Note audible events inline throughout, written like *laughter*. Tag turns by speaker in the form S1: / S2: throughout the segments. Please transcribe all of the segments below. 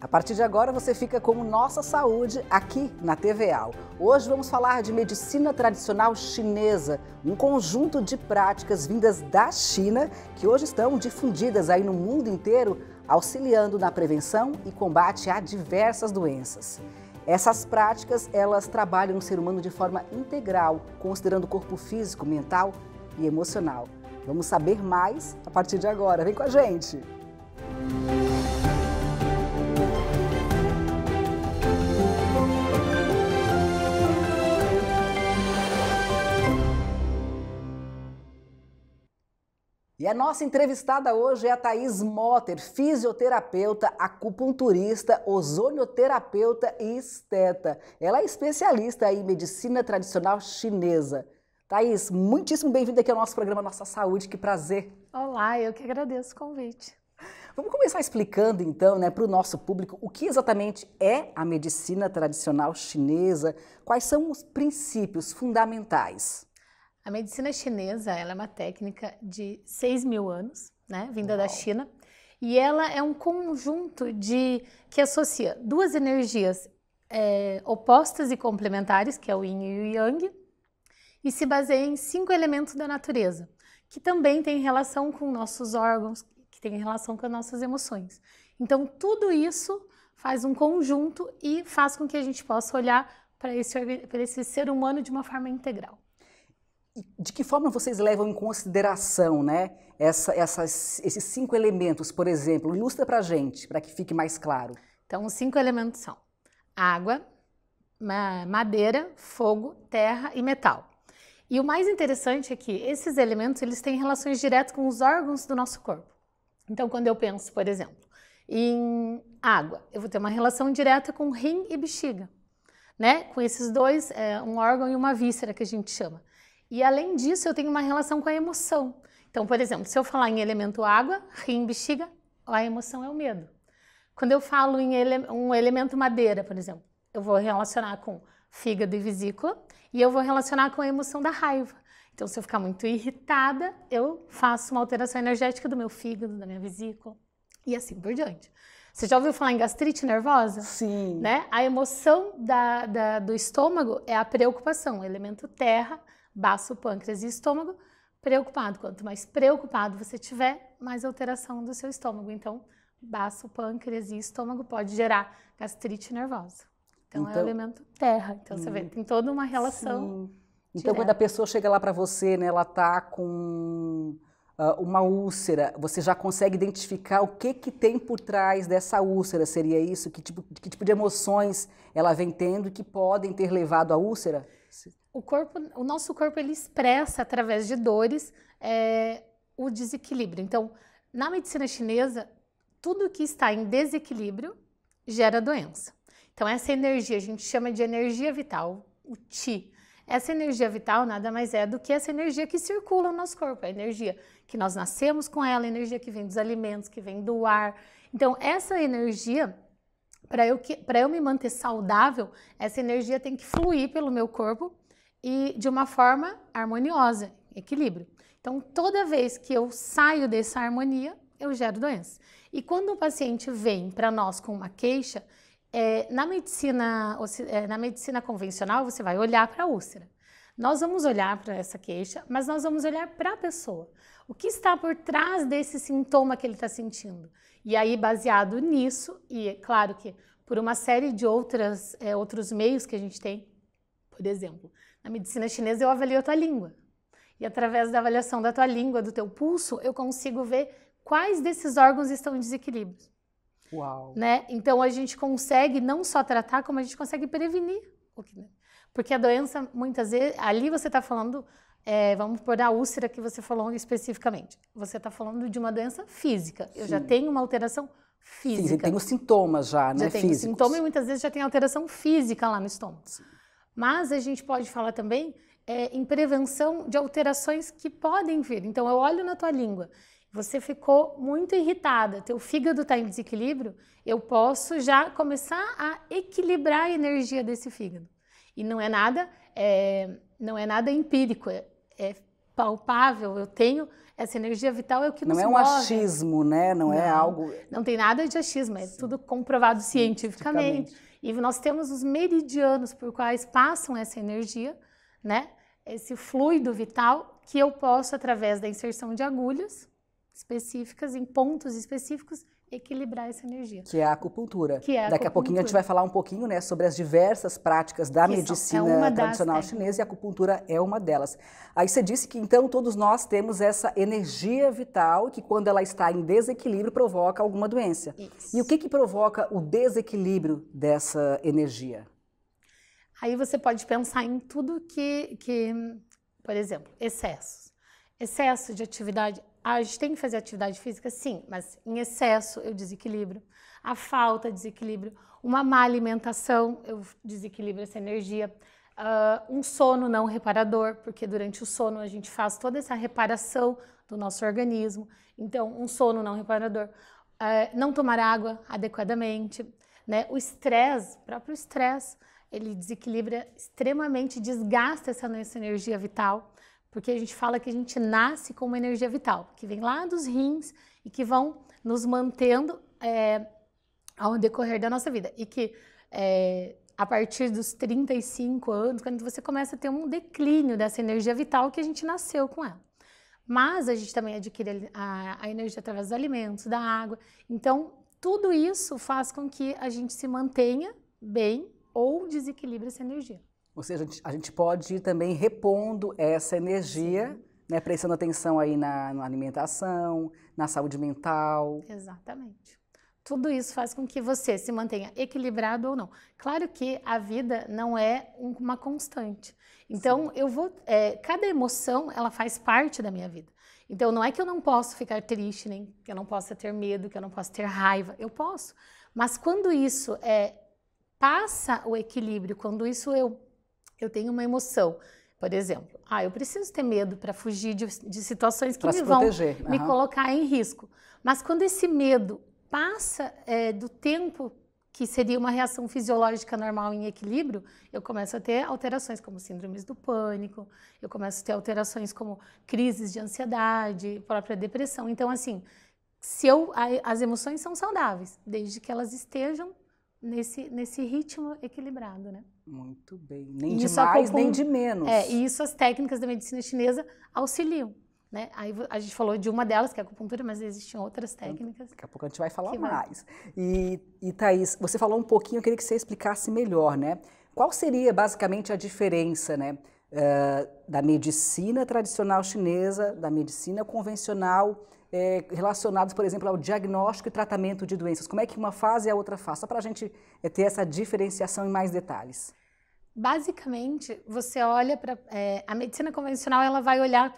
S1: A partir de agora você fica com Nossa Saúde aqui na TVAL. Hoje vamos falar de medicina tradicional chinesa, um conjunto de práticas vindas da China que hoje estão difundidas aí no mundo inteiro, auxiliando na prevenção e combate a diversas doenças. Essas práticas, elas trabalham o ser humano de forma integral, considerando o corpo físico, mental e emocional. Vamos saber mais a partir de agora. Vem com a gente. Música E a nossa entrevistada hoje é a Thaís Motter, fisioterapeuta, acupunturista, ozonioterapeuta e esteta. Ela é especialista em medicina tradicional chinesa. Thaís, muitíssimo bem-vinda aqui ao nosso programa Nossa Saúde, que prazer.
S2: Olá, eu que agradeço o convite.
S1: Vamos começar explicando então, né, para o nosso público o que exatamente é a medicina tradicional chinesa, quais são os
S2: princípios fundamentais. A medicina chinesa ela é uma técnica de 6 mil anos, né, vinda Uau. da China, e ela é um conjunto de que associa duas energias é, opostas e complementares, que é o Yin e o Yang, e se baseia em cinco elementos da natureza, que também tem relação com nossos órgãos, que tem relação com as nossas emoções. Então, tudo isso faz um conjunto e faz com que a gente possa olhar para esse, esse ser humano de uma forma integral
S1: de que forma vocês levam em consideração né, essa, essas, esses cinco elementos, por exemplo? Ilustra para a gente, para que fique mais claro.
S2: Então, os cinco elementos são água, madeira, fogo, terra e metal. E o mais interessante é que esses elementos eles têm relações diretas com os órgãos do nosso corpo. Então, quando eu penso, por exemplo, em água, eu vou ter uma relação direta com rim e bexiga, né? Com esses dois, é, um órgão e uma víscera que a gente chama. E além disso, eu tenho uma relação com a emoção. Então, por exemplo, se eu falar em elemento água, rim, bexiga, a emoção é o medo. Quando eu falo em ele um elemento madeira, por exemplo, eu vou relacionar com fígado e vesícula e eu vou relacionar com a emoção da raiva. Então, se eu ficar muito irritada, eu faço uma alteração energética do meu fígado, da minha vesícula e assim por diante. Você já ouviu falar em gastrite nervosa? Sim. Né? A emoção da, da, do estômago é a preocupação, o elemento terra baço, pâncreas e estômago, preocupado. Quanto mais preocupado você tiver, mais alteração do seu estômago. Então, baço, pâncreas e estômago pode gerar gastrite nervosa. Então, é então é o elemento terra. Então, hum, você vê, hum, tem toda uma relação. Então, quando
S1: a pessoa chega lá para você, né, ela tá com uh, uma úlcera, você já consegue identificar o que que tem por trás dessa úlcera? Seria isso? Que tipo, que tipo de emoções ela vem tendo que podem ter levado à úlcera?
S2: O corpo, o nosso corpo ele expressa através de dores é, o desequilíbrio. Então, na medicina chinesa, tudo que está em desequilíbrio gera doença. Então, essa energia a gente chama de energia vital, o Qi. Essa energia vital nada mais é do que essa energia que circula no nosso corpo, a energia que nós nascemos com ela, a energia que vem dos alimentos, que vem do ar. Então, essa energia para eu, que, eu me manter saudável, essa energia tem que fluir pelo meu corpo e de uma forma harmoniosa, equilíbrio. Então, toda vez que eu saio dessa harmonia, eu gero doença. E quando o paciente vem para nós com uma queixa, é, na, medicina, é, na medicina convencional, você vai olhar para a úlcera. Nós vamos olhar para essa queixa, mas nós vamos olhar para a pessoa o que está por trás desse sintoma que ele está sentindo. E aí, baseado nisso, e é claro que por uma série de outras, é, outros meios que a gente tem, por exemplo, na medicina chinesa eu avalio a tua língua. E através da avaliação da tua língua, do teu pulso, eu consigo ver quais desses órgãos estão em desequilíbrio. Uau. Né? Então a gente consegue não só tratar, como a gente consegue prevenir. Né? Porque a doença, muitas vezes, ali você está falando é, vamos pôr a úlcera que você falou especificamente. Você está falando de uma doença física. Eu já tenho uma alteração física. Sim, tem
S1: os sintomas já, né? Já tem Físicos. sintoma
S2: e muitas vezes já tem alteração física lá no estômago. Sim. Mas a gente pode falar também é, em prevenção de alterações que podem vir. Então, eu olho na tua língua, você ficou muito irritada, teu fígado está em desequilíbrio, eu posso já começar a equilibrar a energia desse fígado. E não é nada... É, não é nada empírico, é, é palpável, eu tenho essa energia vital é o que não nos Não é um move. achismo, né? Não, é não, é algo. Não tem nada de achismo, é Sim. tudo comprovado Sim, cientificamente. E nós temos os meridianos por quais passam essa energia, né? Esse fluido vital que eu posso através da inserção de agulhas específicas em pontos específicos equilibrar essa energia. Que é
S1: a acupuntura. Que é a Daqui acupuntura. a pouquinho a gente vai falar um pouquinho né, sobre as diversas práticas da que é medicina é tradicional chinesa e a acupuntura é uma delas. Aí você disse que então todos nós temos essa energia vital que quando ela está em desequilíbrio provoca alguma doença. Isso. E o que, que provoca o desequilíbrio dessa energia?
S2: Aí você pode pensar em tudo que, que por exemplo, excessos excesso de atividade. A gente tem que fazer atividade física, sim, mas em excesso eu desequilibro. A falta, desequilíbrio. Uma má alimentação, eu desequilibro essa energia. Uh, um sono não reparador, porque durante o sono a gente faz toda essa reparação do nosso organismo. Então, um sono não reparador. Uh, não tomar água adequadamente. Né? O estresse, o próprio estresse, ele desequilibra extremamente, desgasta essa nossa energia vital porque a gente fala que a gente nasce com uma energia vital, que vem lá dos rins e que vão nos mantendo é, ao decorrer da nossa vida. E que é, a partir dos 35 anos, quando você começa a ter um declínio dessa energia vital que a gente nasceu com ela. Mas a gente também adquire a, a energia através dos alimentos, da água. Então, tudo isso faz com que a gente se mantenha bem ou desequilibre essa energia.
S1: Ou seja, a gente, a gente pode ir também repondo essa energia, Sim. né, prestando atenção aí na, na alimentação, na saúde mental.
S2: Exatamente tudo isso faz com que você se mantenha equilibrado ou não. Claro que a vida não é uma constante. Então, Sim. eu vou. É, cada emoção, ela faz parte da minha vida. Então, não é que eu não posso ficar triste, nem que eu não possa ter medo, que eu não possa ter raiva. Eu posso. Mas quando isso é, passa o equilíbrio, quando isso eu eu tenho uma emoção. Por exemplo, ah, eu preciso ter medo para fugir de, de, situações que pra me vão me colocar em risco. Mas quando esse medo passa é, do tempo que seria uma reação fisiológica normal em equilíbrio, eu começo a ter alterações como síndromes do pânico, eu começo a ter alterações como crises de ansiedade, própria depressão. Então, assim, se eu, as emoções são saudáveis, desde que elas estejam nesse, nesse ritmo equilibrado, né?
S1: Muito bem. Nem de mais, nem de menos. É, e
S2: isso as técnicas da medicina chinesa auxiliam. Né? Aí a gente falou de uma delas, que é a acupuntura, mas existem outras então, técnicas. Daqui
S1: a pouco a gente vai falar mais. Vai. E, e Thaís, você falou um pouquinho, eu queria que você explicasse melhor, né? Qual seria basicamente a diferença, né? Uh, da medicina tradicional chinesa, da medicina convencional é, relacionados, por exemplo, ao diagnóstico e tratamento de doenças? Como é que uma fase e a outra faz? Só para a gente é, ter essa diferenciação em mais detalhes.
S2: Basicamente, você olha para. É, a medicina convencional ela vai olhar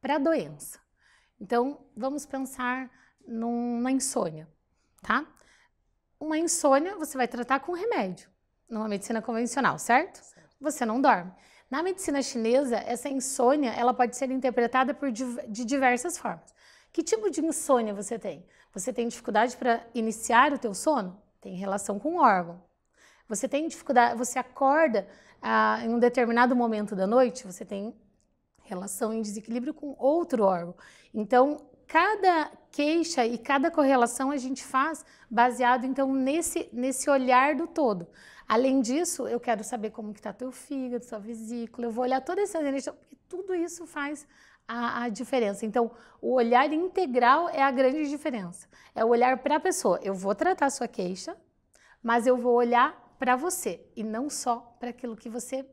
S2: para a doença. Então, vamos pensar numa insônia, tá? Uma insônia você vai tratar com remédio, numa medicina convencional, certo? certo. Você não dorme. Na medicina chinesa, essa insônia ela pode ser interpretada por, de diversas formas. Que tipo de insônia você tem? Você tem dificuldade para iniciar o teu sono? Tem relação com o órgão. Você tem dificuldade, você acorda ah, em um determinado momento da noite, você tem relação em desequilíbrio com outro órgão. Então, cada queixa e cada correlação a gente faz baseado então nesse nesse olhar do todo. Além disso, eu quero saber como que está teu fígado, sua vesícula, eu vou olhar toda essa energia, porque tudo isso faz a, a diferença. Então, o olhar integral é a grande diferença. É o olhar para a pessoa. Eu vou tratar a sua queixa, mas eu vou olhar para você e não só para aquilo que você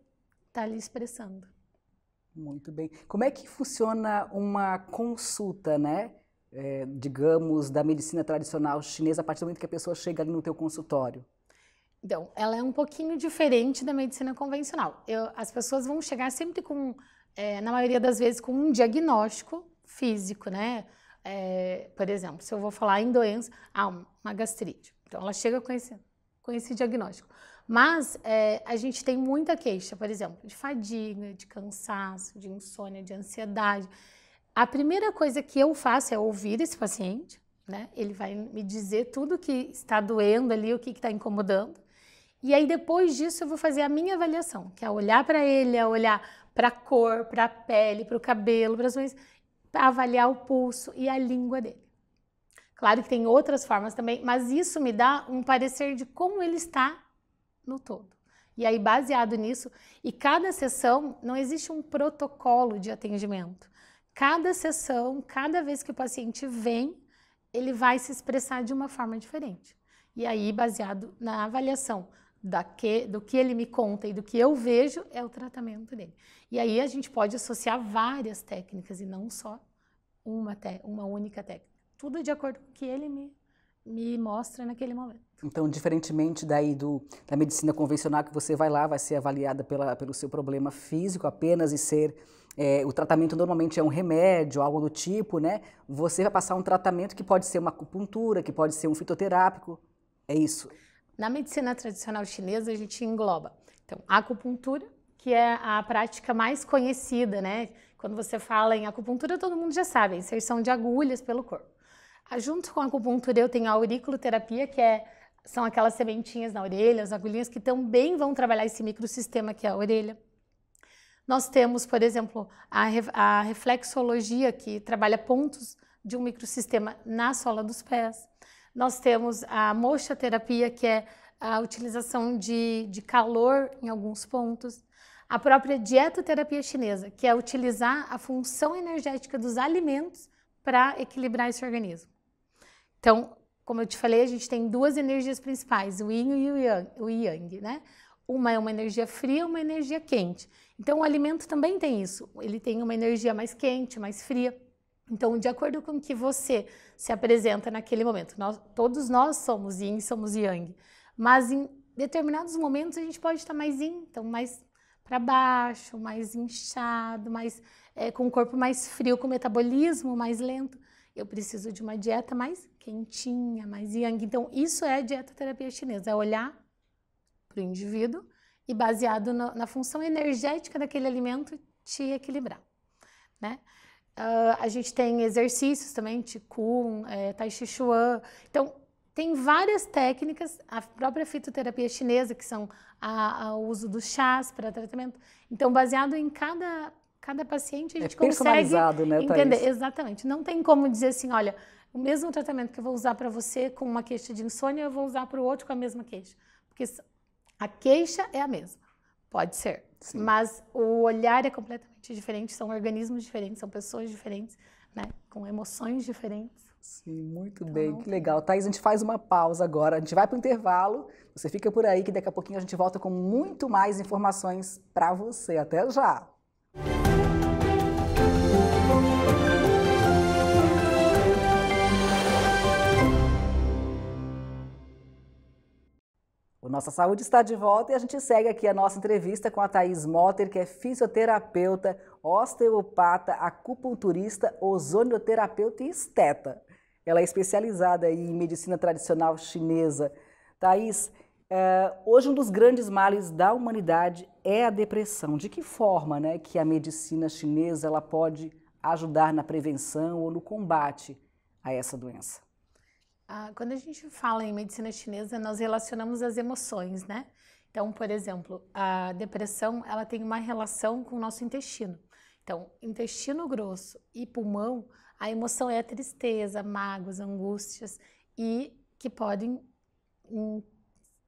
S2: está ali expressando.
S1: Muito bem. Como é que funciona uma consulta, né? É, digamos, da medicina tradicional chinesa a partir do momento que a pessoa chega ali no teu consultório?
S2: Então, ela é um pouquinho diferente da medicina convencional. Eu, as pessoas vão chegar sempre com é, na maioria das vezes, com um diagnóstico físico, né? É, por exemplo, se eu vou falar em doença, ah, uma gastrite. Então, ela chega com esse, com esse diagnóstico. Mas é, a gente tem muita queixa, por exemplo, de fadiga, de cansaço, de insônia, de ansiedade. A primeira coisa que eu faço é ouvir esse paciente, né? Ele vai me dizer tudo que está doendo ali, o que está incomodando. E aí, depois disso, eu vou fazer a minha avaliação, que é olhar para ele, é olhar para a cor, para a pele, para o cabelo, para as unhas, para avaliar o pulso e a língua dele. Claro que tem outras formas também, mas isso me dá um parecer de como ele está no todo. E aí, baseado nisso, e cada sessão não existe um protocolo de atendimento. Cada sessão, cada vez que o paciente vem, ele vai se expressar de uma forma diferente. E aí, baseado na avaliação que, do que ele me conta e do que eu vejo é o tratamento dele. E aí a gente pode associar várias técnicas e não só uma, uma única técnica. Tudo de acordo com o que ele me, me mostra naquele momento.
S1: Então, diferentemente daí do, da medicina convencional, que você vai lá, vai ser avaliada pela, pelo seu problema físico apenas e ser é, o tratamento normalmente é um remédio, algo do tipo, né? Você vai passar um tratamento que pode ser uma acupuntura, que pode ser um fitoterápico, é isso?
S2: Na medicina tradicional chinesa, a gente engloba então, a acupuntura, que é a prática mais conhecida, né? Quando você fala em acupuntura, todo mundo já sabe, a inserção de agulhas pelo corpo. Ah, junto com a acupuntura, eu tenho a auriculoterapia, que é, são aquelas sementinhas na orelha, as agulhinhas que também vão trabalhar esse microsistema que é a orelha. Nós temos, por exemplo, a, a reflexologia, que trabalha pontos de um microsistema na sola dos pés. Nós temos a mocha terapia, que é a utilização de, de calor em alguns pontos. A própria dietoterapia chinesa, que é utilizar a função energética dos alimentos para equilibrar esse organismo. Então, como eu te falei, a gente tem duas energias principais, o yin e o yang, o yang, né? Uma é uma energia fria, uma energia quente. Então, o alimento também tem isso. Ele tem uma energia mais quente, mais fria. Então, de acordo com o que você se apresenta naquele momento, nós, todos nós somos yin, somos yang, mas em determinados momentos a gente pode estar mais yin, então mais para baixo, mais inchado, mais é, com o corpo mais frio, com o metabolismo mais lento. Eu preciso de uma dieta mais quentinha, mais yang. Então, isso é a dieta terapia chinesa, é olhar para o indivíduo e baseado no, na função energética daquele alimento te equilibrar, né? Uh, a gente tem exercícios também, Qigong, é, Tai Chi Chuan. Então, tem várias técnicas, a própria fitoterapia chinesa, que são o uso dos chás para tratamento. Então, baseado em cada, cada paciente, a é gente é personalizado, consegue né, entender. Thaís? Exatamente. Não tem como dizer assim, olha, o mesmo tratamento que eu vou usar para você com uma queixa de insônia, eu vou usar para o outro com a mesma queixa. Porque a queixa é a mesma. Pode ser. Sim. Mas o olhar é completamente diferente, são organismos diferentes, são pessoas diferentes, né? Com emoções diferentes.
S1: Sim, muito então, bem, não... que legal. Thais, a gente faz uma pausa agora, a gente vai para o intervalo, você fica por aí que daqui a pouquinho a gente volta com muito mais informações para você. Até já! Nossa saúde está de volta e a gente segue aqui a nossa entrevista com a Thaís Motter, que é fisioterapeuta, osteopata, acupunturista, ozonioterapeuta e esteta. Ela é especializada em medicina tradicional chinesa. Thaís, é, hoje um dos grandes males da humanidade é a depressão. De que forma né, que a medicina chinesa ela pode ajudar na prevenção ou no combate a essa doença?
S2: Ah, quando a gente fala em medicina chinesa, nós relacionamos as emoções, né? Então, por exemplo, a depressão ela tem uma relação com o nosso intestino. Então, intestino grosso e pulmão, a emoção é a tristeza, mágoas, angústias e que podem, em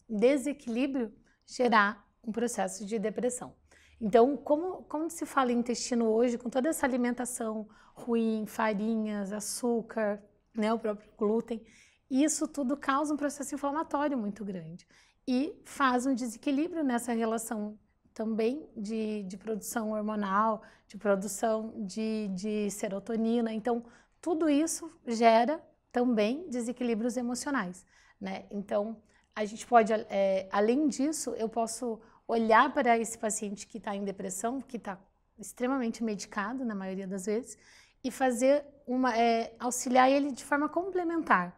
S2: desequilíbrio, gerar um processo de depressão. Então, como, como se fala em intestino hoje, com toda essa alimentação ruim, farinhas, açúcar, né, o próprio glúten, isso tudo causa um processo inflamatório muito grande e faz um desequilíbrio nessa relação também de, de produção hormonal, de produção de, de serotonina. Então, tudo isso gera também desequilíbrios emocionais, né? Então, a gente pode, é, além disso, eu posso olhar para esse paciente que está em depressão, que está extremamente medicado na maioria das vezes, e fazer uma é, auxiliar ele de forma complementar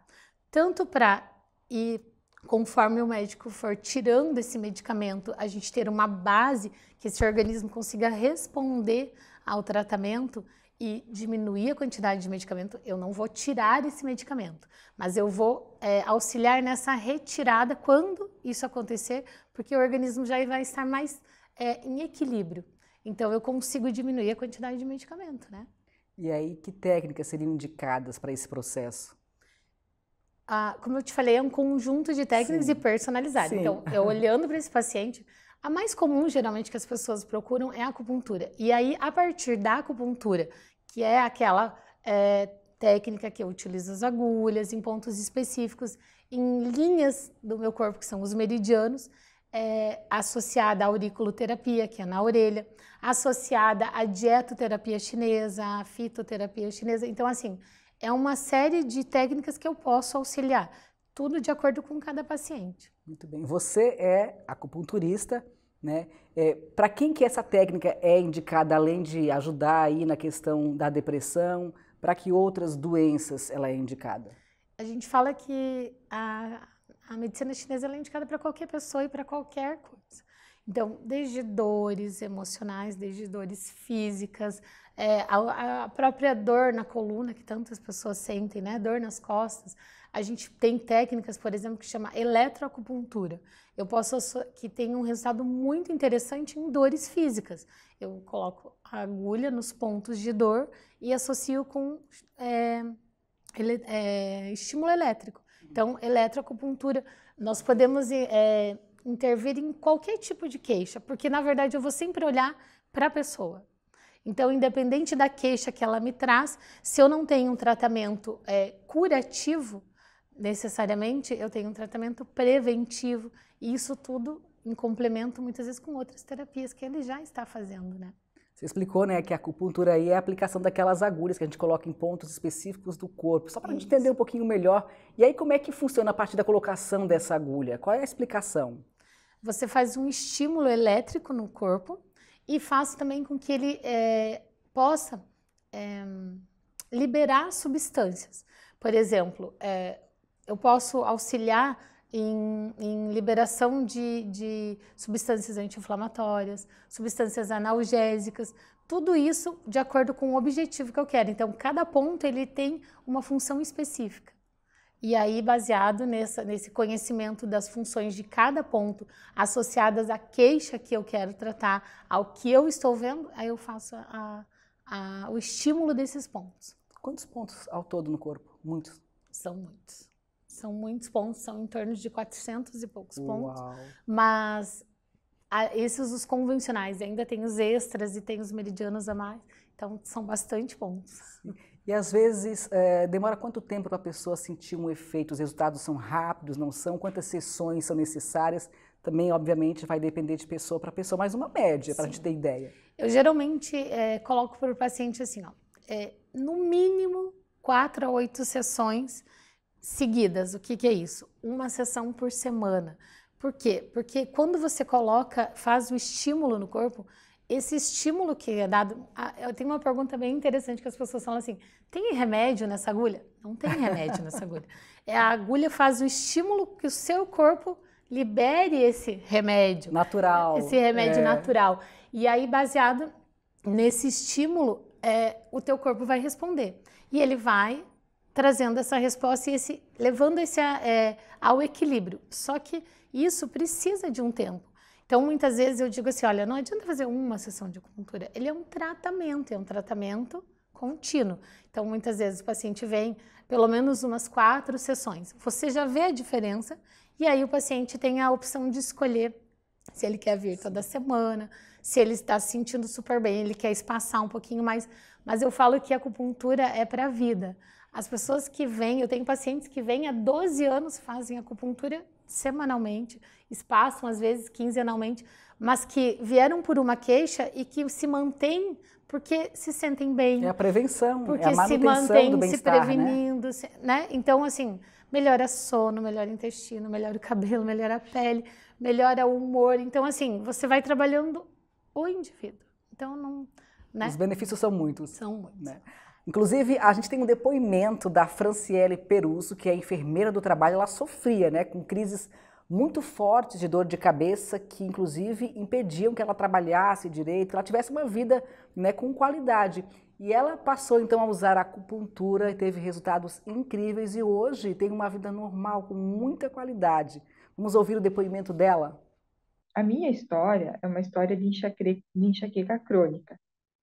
S2: tanto para e conforme o médico for tirando esse medicamento, a gente ter uma base que esse organismo consiga responder ao tratamento e diminuir a quantidade de medicamento, eu não vou tirar esse medicamento, mas eu vou é, auxiliar nessa retirada quando isso acontecer, porque o organismo já vai estar mais é, em equilíbrio. Então eu consigo diminuir a quantidade de medicamento, né?
S1: E aí, que técnicas seriam indicadas para esse processo?
S2: ah, como eu te falei, é um conjunto de técnicas Sim. e personalizar. Então, eu *laughs* olhando para esse paciente, a mais comum, geralmente, que as pessoas procuram é a acupuntura. E aí, a partir da acupuntura, que é aquela é, técnica que eu utilizo as agulhas em pontos específicos, em linhas do meu corpo, que são os meridianos, é, associada à auriculoterapia, que é na orelha, associada à dietoterapia chinesa, à fitoterapia chinesa. Então, assim, é uma série de técnicas que eu posso auxiliar, tudo de acordo com cada paciente.
S1: Muito bem. Você é acupunturista, né? É, Para quem que essa técnica é indicada, além de ajudar aí na questão da depressão? Para que outras doenças ela é indicada?
S2: A gente fala que a, a medicina chinesa é indicada para qualquer pessoa e para qualquer coisa. Então, desde dores emocionais, desde dores físicas, é, a, a, própria dor na coluna que tantas pessoas sentem, né? Dor nas costas. A gente tem técnicas, por exemplo, que chama eletroacupuntura. Eu posso que tem um resultado muito interessante em dores físicas. Eu coloco a agulha nos pontos de dor e associo com é, ele, é, estímulo elétrico. Então, eletroacupuntura, nós podemos é, intervir em qualquer tipo de queixa, porque na verdade eu vou sempre olhar para a pessoa. Então, independente da queixa que ela me traz, se eu não tenho um tratamento é, curativo, necessariamente, eu tenho um tratamento preventivo. E isso tudo em complemento, muitas vezes, com outras terapias que ele já está fazendo, né?
S1: Você explicou, né, que a acupuntura aí é a aplicação daquelas agulhas que a gente coloca em pontos específicos do corpo, só para a gente entender um pouquinho melhor. E aí como é que funciona a parte da colocação dessa agulha? Qual é a
S2: explicação? Você faz um estímulo elétrico no corpo e faz também com que ele é, possa é, liberar substâncias. Por exemplo, é, eu posso auxiliar em, em liberação de, de substâncias anti-inflamatórias, substâncias analgésicas, tudo isso de acordo com o objetivo que eu quero. Então, cada ponto ele tem uma função específica. E aí, baseado nessa, nesse conhecimento das funções de cada ponto, associadas à queixa que eu quero tratar, ao que eu estou vendo, aí eu faço a, a, o estímulo desses pontos. Quantos pontos ao todo
S1: no corpo? Muitos? São muitos
S2: são muitos pontos, são em torno de 400 e poucos pontos. Mas a, esses os convencionais, ainda tem os extras e tem os meridianos a mais, então são bastante pontos.
S1: E às vezes é, demora quanto tempo para a pessoa sentir um efeito? Os resultados são rápidos, não são? Quantas sessões são necessárias? Também, obviamente, vai depender de pessoa para pessoa, mas uma média, para a gente ter ideia.
S2: Eu geralmente é, coloco para o paciente assim, ó, é, no mínimo quatro a oito sessões seguidas. O que, que é isso? Uma sessão por semana. Por quê? Porque quando você coloca, faz o estímulo no corpo, esse estímulo que é dado. Eu tenho uma pergunta bem interessante que as pessoas falam assim: tem remédio nessa agulha? Não tem remédio nessa agulha. É, a agulha faz o estímulo que o seu corpo libere esse remédio. Natural. Esse remédio é. natural. E aí, baseado nesse estímulo, é, o teu corpo vai responder. E ele vai trazendo essa resposta e esse, levando esse a, é, ao equilíbrio. Só que isso precisa de um tempo. Então, muitas vezes eu digo assim: olha, não adianta fazer uma sessão de acupuntura, ele é um tratamento, é um tratamento contínuo. Então, muitas vezes o paciente vem pelo menos umas quatro sessões. Você já vê a diferença e aí o paciente tem a opção de escolher se ele quer vir toda semana, se ele está se sentindo super bem, ele quer espaçar um pouquinho mais. Mas eu falo que a acupuntura é para a vida. As pessoas que vêm, eu tenho pacientes que vêm há 12 anos, fazem acupuntura semanalmente, espaçam às vezes quinzenalmente, mas que vieram por uma queixa e que se mantêm porque se sentem bem. É a prevenção, porque é a se mantém se né? prevenindo, né? né? Então assim, melhora sono, melhora intestino, melhora o cabelo, melhora a pele, melhora o humor. Então assim, você vai trabalhando o indivíduo. Então não,
S1: né? Os benefícios são muitos. São muitos. Né? Inclusive, a gente tem um depoimento da Franciele Peruso, que é enfermeira do trabalho, ela sofria né, com crises muito fortes de dor de cabeça, que inclusive impediam que ela trabalhasse direito, que ela tivesse uma vida né, com qualidade. E ela passou então a usar a acupuntura e teve resultados incríveis e hoje tem uma vida normal, com muita qualidade. Vamos ouvir o
S3: depoimento dela? A minha história é uma história de enxaqueca, de enxaqueca crônica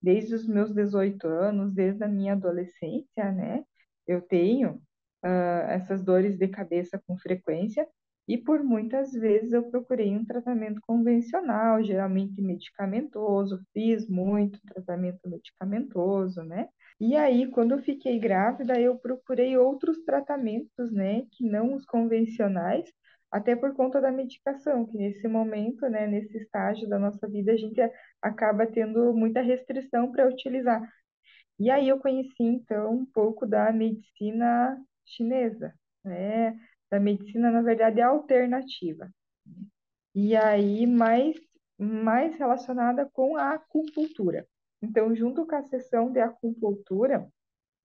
S3: desde os meus 18 anos, desde a minha adolescência, né? Eu tenho uh, essas dores de cabeça com frequência e por muitas vezes eu procurei um tratamento convencional, geralmente medicamentoso, fiz muito tratamento medicamentoso, né? E aí, quando eu fiquei grávida, eu procurei outros tratamentos, né, que não os convencionais, até por conta da medicação, que nesse momento, né, nesse estágio da nossa vida, a gente acaba tendo muita restrição para utilizar. E aí eu conheci, então, um pouco da medicina chinesa, né, da medicina, na verdade, alternativa. E aí, mais, mais relacionada com a acupuntura. Então, junto com a sessão de acupuntura,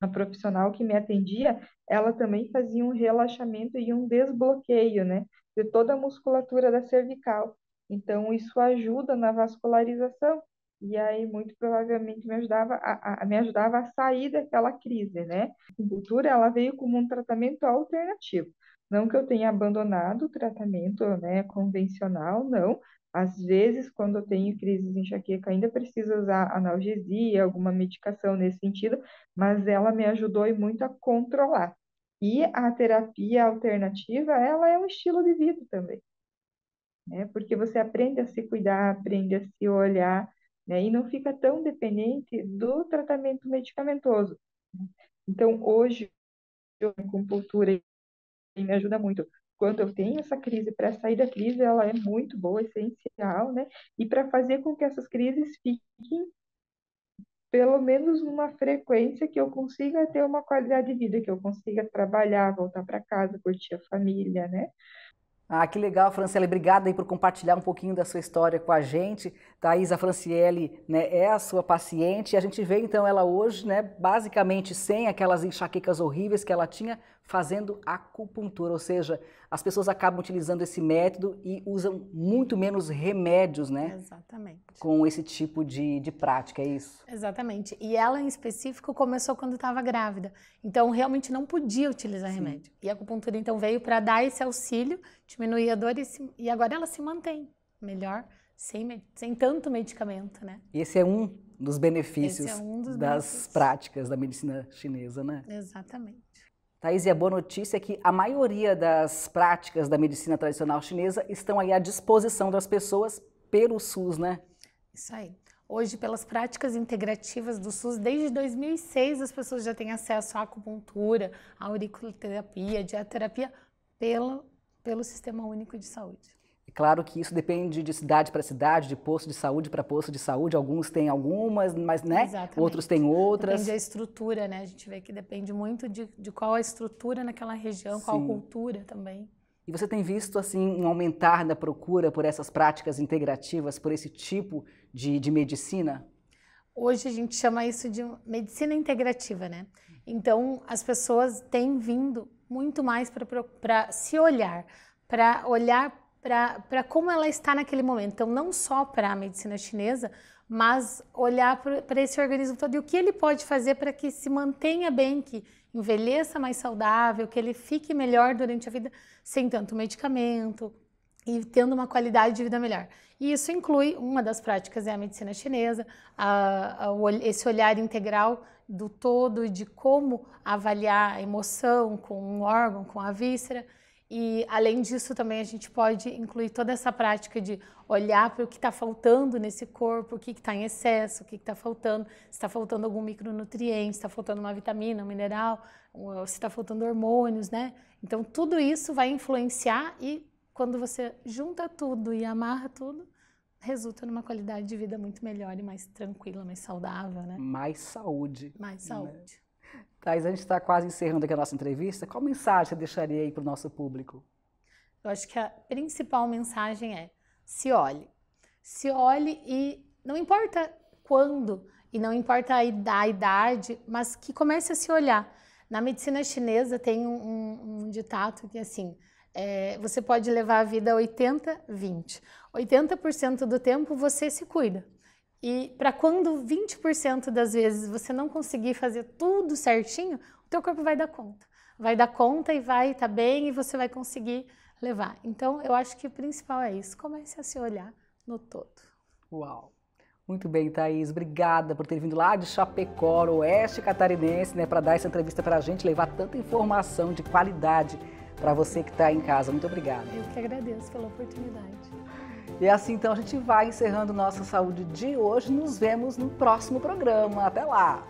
S3: a profissional que me atendia, ela também fazia um relaxamento e um desbloqueio, né, de toda a musculatura da cervical. Então, isso ajuda na vascularização. E aí, muito provavelmente, me ajudava a, a me ajudava a sair daquela crise, né? A cultura, ela veio como um tratamento alternativo. Não que eu tenha abandonado o tratamento né, convencional, não, às vezes, quando eu tenho crises de enxaqueca, ainda preciso usar analgesia, alguma medicação nesse sentido, mas ela me ajudou e muito a controlar. E a terapia alternativa, ela é um estilo de vida também, né? Porque você aprende a se cuidar, aprende a se olhar, né? E não fica tão dependente do tratamento medicamentoso. Né? Então, hoje, eu e me ajuda muito quando eu tenho essa crise, para sair da crise, ela é muito boa, essencial, né? E para fazer com que essas crises fiquem pelo menos numa frequência que eu consiga ter uma qualidade de vida, que eu consiga trabalhar, voltar para casa, curtir a família, né? Ah, que legal, Franciele.
S1: Obrigada aí por compartilhar um pouquinho da sua história com a gente. Thais, a Franciele né, é a sua paciente e a gente vê então ela hoje, né, basicamente sem aquelas enxaquecas horríveis que ela tinha, fazendo acupuntura, ou seja, as pessoas acabam utilizando esse método e usam muito menos remédios, né?
S2: Exatamente.
S1: Com esse tipo de, de prática, é isso?
S2: Exatamente. E ela, em específico, começou quando estava grávida. Então, realmente não podia utilizar Sim. remédio. E a acupuntura, então, veio para dar esse auxílio, diminuir a dor e, se, e agora ela se mantém melhor, sem, sem tanto medicamento, né?
S1: E esse é um dos benefícios é um dos das benefícios. práticas da medicina chinesa, né?
S2: Exatamente.
S1: Thaís, e a boa notícia é que a maioria das práticas da medicina tradicional chinesa estão aí à disposição das pessoas pelo SUS, né?
S2: Isso aí. Hoje, pelas práticas integrativas do SUS, desde 2006 as pessoas já têm acesso à acupuntura, à auriculoterapia, à diaterapia pelo, pelo Sistema Único de Saúde.
S1: É claro que isso depende de cidade para cidade, de posto de saúde para posto de saúde. Alguns têm algumas, mas né? Exatamente. Outros têm outras. Depende da
S2: estrutura, né? A gente vê que depende muito de, de qual a estrutura naquela região, Sim. qual a cultura também.
S1: E você tem visto assim um aumentar da procura por essas práticas integrativas, por esse tipo de, de medicina?
S2: Hoje a gente chama isso de medicina integrativa, né? Então as pessoas têm vindo muito mais para se olhar, para olhar para como ela está naquele momento. Então, não só para a medicina chinesa, mas olhar para esse organismo todo e o que ele pode fazer para que se mantenha bem, que envelheça mais saudável, que ele fique melhor durante a vida sem tanto medicamento e tendo uma qualidade de vida melhor. E isso inclui uma das práticas é a medicina chinesa, a, a, esse olhar integral do todo e de como avaliar a emoção com um órgão, com a víscera. E, além disso, também a gente pode incluir toda essa prática de olhar para o que está faltando nesse corpo, o que está em excesso, o que está faltando, se está faltando algum micronutriente, se está faltando uma vitamina, um mineral, se está faltando hormônios, né? Então, tudo isso vai influenciar e, quando você junta tudo e amarra tudo, resulta numa qualidade de vida muito melhor e mais tranquila, mais saudável, né?
S1: Mais saúde. Mais saúde. Né? Thais, a gente está quase encerrando aqui a nossa entrevista. Qual mensagem você deixaria aí para o nosso público?
S2: Eu acho que a principal mensagem é se olhe. Se olhe e não importa quando e não importa a idade, mas que comece a se olhar. Na medicina chinesa tem um, um, ditado que é assim, é, você pode levar a vida 80-20. 80 do tempo você se cuida. E para quando 20% das vezes você não conseguir fazer tudo certinho, o teu corpo vai dar conta. Vai dar conta e vai estar tá bem e você vai conseguir levar. Então, eu acho que o principal é isso. Comece a se olhar no todo.
S1: Uau! Muito bem, Thaís. Obrigada por ter vindo lá de Chapecó, Oeste Catarinense, né, para dar essa entrevista para a gente, levar tanta informação de qualidade para você que está em casa. Muito obrigada. Eu
S2: que agradeço pela oportunidade.
S1: E é assim então a gente vai encerrando nossa saúde de hoje. Nos vemos no próximo programa. Até lá!